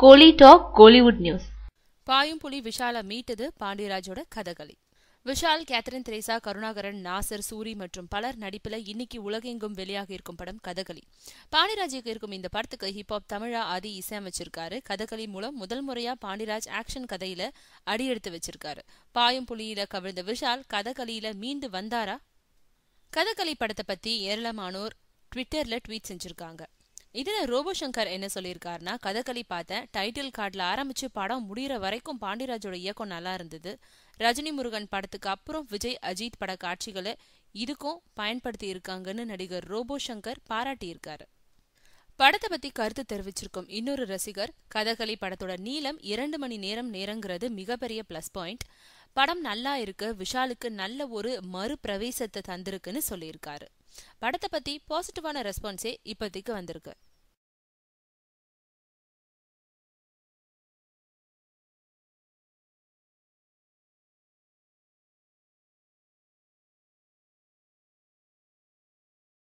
கோலி talk Kollywood news Paayum Puli விஷால மீட்டது பாண்டியராஜோட கதகளி விஷால் கேத்ரின் திரேசா கருணாகரன் நாசர் சூரி மற்றும் பலர் நடிப்பில் இன்னைக்கு உலகெங்கும் வெளியாக இருக்கும் படம் கதகளி பாண்டிராஜுக்கு இருக்கும் இந்த படத்துக்கு ஹிப்ஹாப் தமிழா ஆதி இசையமைச்சிருக்காரு கதகளி மூலம் முதல் முறையா பாண்டிராஜ் ஆக்ஷன் கதையில அடியெடுத்து வச்சிருக்காரு பாயும் புலியில கவிழ்ந்த விஷால் கதகளியில மீண்டு வந்தாரா கதகளி படத்தை பத்தி ஏராளமானோர் ட்விட்டர்ல ட்வீட் செஞ்சிருக்காங்க இதில் ரோபோ என்ன சொல்லியிருக்காருன்னா கதகளி பார்த்தேன் டைட்டில் கார்டில் ஆரம்பித்து படம் முடிகிற வரைக்கும் பாண்டியராஜோட இயக்கம் நல்லா இருந்தது ரஜினி முருகன் படத்துக்கு அப்புறம் விஜய் அஜித் பட காட்சிகளை இதுக்கும் பயன்படுத்தி இருக்காங்கன்னு நடிகர் ரோபோ சங்கர் பாராட்டியிருக்காரு படத்தை பத்தி கருத்து தெரிவிச்சிருக்கும் இன்னொரு ரசிகர் கதகளி படத்தோட நீளம் இரண்டு மணி நேரம் நேரங்கிறது மிகப்பெரிய பிளஸ் பாயிண்ட் படம் நல்லா இருக்கு விஷாலுக்கு நல்ல ஒரு மறுபிரவேசத்தை தந்திருக்குன்னு சொல்லியிருக்காரு படத்தை பத்தி பாசிட்டிவான ரெஸ்பான்ஸே இப்போதைக்கு வந்திருக்கு